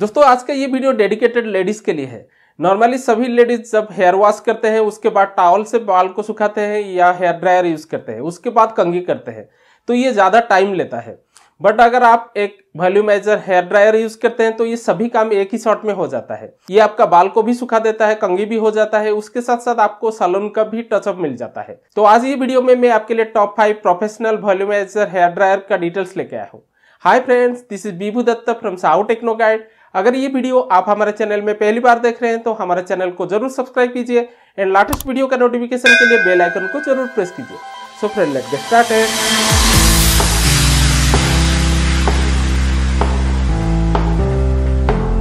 दोस्तों आज का ये वीडियो डेडिकेटेड लेडीज के लिए है नॉर्मली सभी लेडीज जब हेयर वॉश करते हैं उसके बाद टावल से बाल को सुखाते हैं या हेयर ड्रायर यूज करते हैं उसके बाद कंघी करते हैं तो ये ज़्यादा टाइम लेता है बट अगर आप एक वॉल्यूमाइजर हेयर ड्रायर यूज करते हैं तो ये सभी काम एक ही शॉट में हो जाता है ये आपका बाल को भी सुखा देता है कंघी भी हो जाता है उसके साथ साथ आपको सलून का भी टचअप मिल जाता है तो आज ये वीडियो में मैं आपके लिए top five professional volumizer hair dryer का डिटेल्स लेके आया हूँ hi friends this is Bibhu Datta from साउ टेक्नो गाइड अगर ये वीडियो आप हमारे चैनल में पहली बार देख रहे हैं तो हमारे चैनल को जरूर सब्सक्राइब कीजिए एंड लेटेस्ट वीडियो का नोटिफिकेशन के लिए बेल आइकन को जरूर प्रेस कीजिए so friend let get started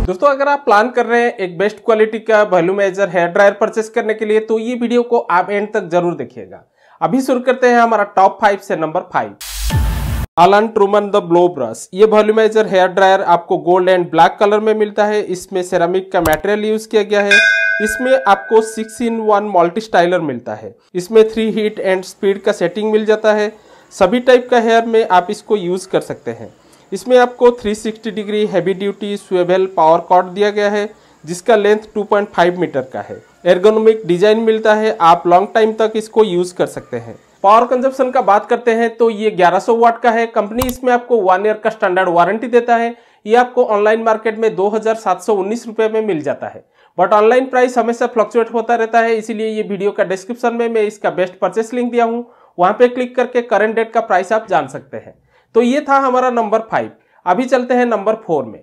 दोस्तों अगर आप प्लान कर रहे हैं एक बेस्ट क्वालिटी का वॉल्यूमाइजर हेयर ड्रायर परचेस करने के लिए तो ये वीडियो को आप एंड तक जरूर देखिएगा अभी शुरू करते हैं हमारा टॉप फाइव से number five Alan Truman the blow brush ये वॉल्यूमाइजर हेयर ड्रायर आपको गोल्ड एंड ब्लैक कलर में मिलता है इसमें सेरामिक का मटेरियल यूज किया गया है इसमें आपको six in one multi styler मिलता है इसमें थ्री हीट एंड स्पीड का सेटिंग मिल जाता है सभी टाइप का हेयर में आप इसको यूज कर सकते हैं इसमें आपको 360 degree heavy duty swivel power cord दिया गया है जिसका लेंथ 2.5 मीटर का है एर्गोनोमिक डिजाइन मिलता है आप लॉन्ग टाइम तक इसको यूज कर सकते हैं पावर कंजप्शन का बात करते हैं तो ये 1100 वाट का है कंपनी इसमें आपको वन ईयर का स्टैंडर्ड वारंटी देता है ये आपको ऑनलाइन मार्केट में दो रुपए में मिल जाता है बट ऑनलाइन प्राइस हमेशा फ्लक्चुएट होता रहता है इसीलिए ये वीडियो का डिस्क्रिप्शन में मैं इसका बेस्ट परचेस लिंक दिया हूँ वहां पे क्लिक करके करंट डेट का प्राइस आप जान सकते हैं तो ये था हमारा नंबर फाइव अभी चलते हैं नंबर फोर में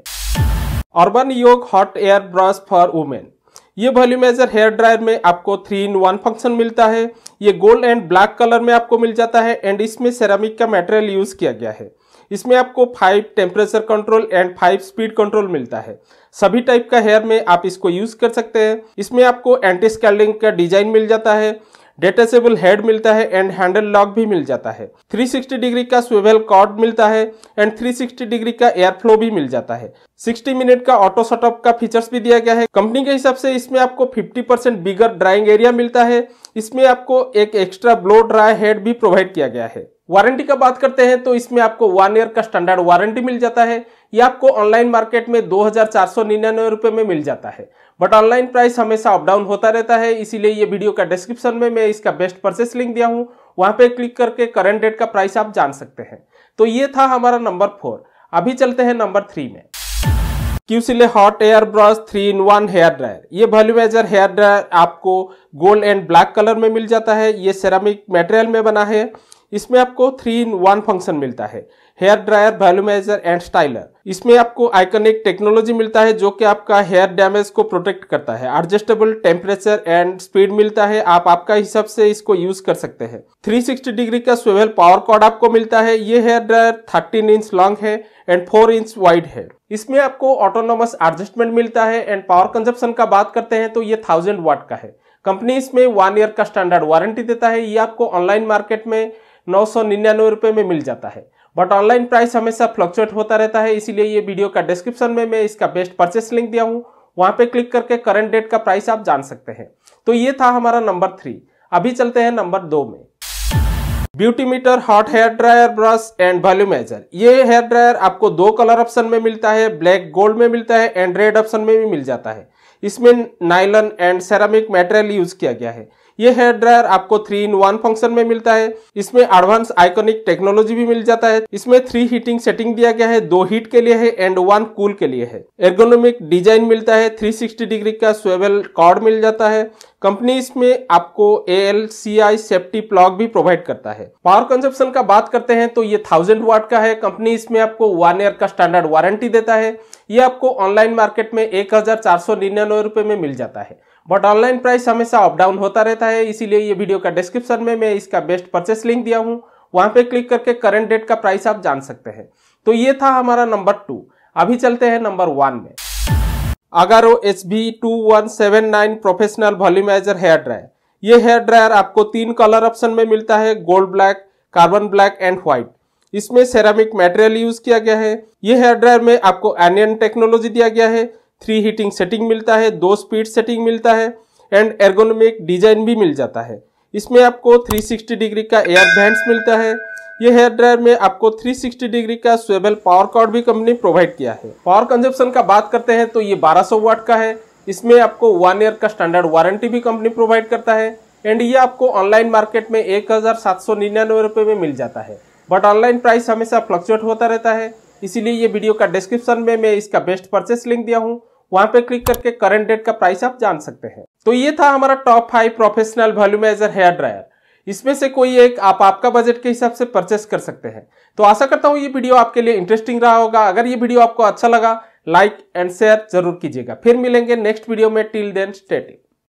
Urban Yog hot air brush for women ये वॉल्यूमाइजर हेयर ड्रायर में आपको थ्री इन वन फंक्शन मिलता है ये गोल्ड एंड ब्लैक कलर में आपको मिल जाता है एंड इसमें सेरामिक का मटेरियल यूज किया गया है इसमें आपको five temperature control and five speed control मिलता है सभी टाइप का हेयर में आप इसको यूज कर सकते हैं इसमें आपको एंटी स्कैल्डिंग का डिजाइन मिल जाता है डेटासेबल हेड मिलता है एंड हैंडल लॉक भी मिल जाता है 360 डिग्री का स्वेबल कॉर्ड मिलता है एंड 360 डिग्री का एयर फ्लो भी मिल जाता है 60 मिनट का ऑटो सटअप का फीचर्स भी दिया गया है कंपनी के हिसाब से इसमें आपको 50 परसेंट बिगर ड्राइंग एरिया मिलता है इसमें आपको एक एक्स्ट्रा ब्लो ड्राई हेड भी प्रोवाइड किया गया है वारंटी का बात करते हैं तो इसमें आपको वन ईयर का स्टैंडर्ड वारंटी मिल जाता है यह आपको ऑनलाइन मार्केट में दो हजार में मिल जाता है बट ऑनलाइन प्राइस हमेशा अप डाउन होता रहता है इसीलिए ये वीडियो का डिस्क्रिप्शन में मैं इसका बेस्ट परचेस लिंक दिया हूँ वहाँ पे क्लिक करके करंट डेट का प्राइस आप जान सकते हैं तो ये था हमारा नंबर फोर अभी चलते हैं नंबर थ्री में क्यूसिले hot air brush three in one hair dryer ये वॉल्यूमाइजर हेयर ड्रायर आपको गोल्ड एंड ब्लैक कलर में मिल जाता है ये सेरामिक मेटेरियल में बना है इसमें आपको थ्री इन वन फंक्शन मिलता है hair dryer volumizer and styler इसमें आपको आइकनिक टेक्नोलॉजी मिलता है जो कि आपका हेयर डैमेज को प्रोटेक्ट करता है एडजस्टेबल टेम्परेचर एंड स्पीड मिलता है आप आपका हिसाब से इसको यूज कर सकते हैं 360 डिग्री का स्वेवल पावर कॉर्ड आपको मिलता है ये हेयर ड्रायर 13 इंच लॉन्ग है एंड 4 इंच वाइड है इसमें आपको ऑटोनोमस एडजस्टमेंट मिलता है एंड पावर कंजप्शन का बात करते हैं तो ये थाउजेंड वाट का है कंपनी इसमें वन ईयर का स्टैंडर्ड वारंटी देता है ये आपको ऑनलाइन मार्केट में नौ सौ निन्यानवे में मिल जाता है बट ऑनलाइन प्राइस हमेशा फ्लक्चुएट होता रहता है इसीलिए ये वीडियो का डिस्क्रिप्शन में मैं इसका बेस्ट परचेस लिंक दिया हूँ वहां पे क्लिक करके करंट डेट का प्राइस आप जान सकते हैं तो ये था हमारा नंबर थ्री अभी चलते हैं नंबर दो में beauty meter hot hair dryer brush and volumizer ये हेयर ड्रायर आपको दो कलर ऑप्शन में मिलता है ब्लैक गोल्ड में मिलता है एंड रेड ऑप्शन में भी मिल जाता है इसमें nylon and ceramic material use किया गया है ये हेयर ड्रायर आपको थ्री इन वन फंक्शन में मिलता है इसमें एडवांस आइकोनिक टेक्नोलॉजी भी मिल जाता है इसमें थ्री हीटिंग सेटिंग दिया गया है दो हीट के लिए है एंड वन कूल के लिए है एर्गोनोमिक डिजाइन मिलता है 360 डिग्री का स्वेबल कॉर्ड मिल जाता है कंपनी इसमें आपको A L C I safety plug भी प्रोवाइड करता है पावर कंजप्शन का बात करते हैं तो ये थाउजेंड वाट का है कंपनी इसमें आपको वन ईयर का स्टैंडर्ड वारंटी देता है ये आपको ऑनलाइन मार्केट में एक हजार चार सौ निन्यानवे रुपए में मिल जाता है बट ऑनलाइन प्राइस हमेशा अप डाउन होता रहता है इसीलिए ये वीडियो का डिस्क्रिप्शन में मैं इसका बेस्ट परचेस लिंक दिया हूँ वहाँ पे क्लिक करके करंट डेट का प्राइस आप जान सकते हैं तो ये था हमारा नंबर टू अभी चलते हैं नंबर वन में वो H B two one seven nine professional volumizer hair dryer ये हेयर ड्रायर आपको तीन कलर ऑप्शन में मिलता है gold black carbon black and white इसमें सेरामिक मटेरियल यूज किया गया है ये हेयर ड्रायर में आपको एनियन टेक्नोलॉजी दिया गया है थ्री हीटिंग सेटिंग मिलता है दो स्पीड सेटिंग मिलता है एंड एर्गोनोमिक डिजाइन भी मिल जाता है इसमें आपको 360 डिग्री का एयर बैंड मिलता है ये हेयर ड्रायर में आपको 360 डिग्री का स्वेबल पावर कॉर्ड भी कंपनी प्रोवाइड किया है पावर कंजप्शन का बात करते हैं तो ये 1200 वाट का है इसमें आपको वन ईयर का स्टैंडर्ड वारंटी भी कंपनी प्रोवाइड करता है एंड ये आपको ऑनलाइन मार्केट में एक हजार में मिल जाता है बट ऑनलाइन प्राइस हमेशा फ्लक्चुएट होता रहता है इसीलिए ये वीडियो का डिस्क्रिप्शन में मैं इसका बेस्ट परचेस लिंक दिया हूँ वहां पे क्लिक करके करंट डेट का प्राइस आप जान सकते हैं तो ये था हमारा top five professional volumizer hair dryer इसमें से कोई एक आप आपका बजट के हिसाब से परचेस कर सकते हैं तो आशा करता हूँ ये वीडियो आपके लिए इंटरेस्टिंग रहा होगा अगर ये वीडियो आपको अच्छा लगा लाइक एंड शेयर जरूर कीजिएगा फिर मिलेंगे नेक्स्ट वीडियो में टिल देन स्टेटिंग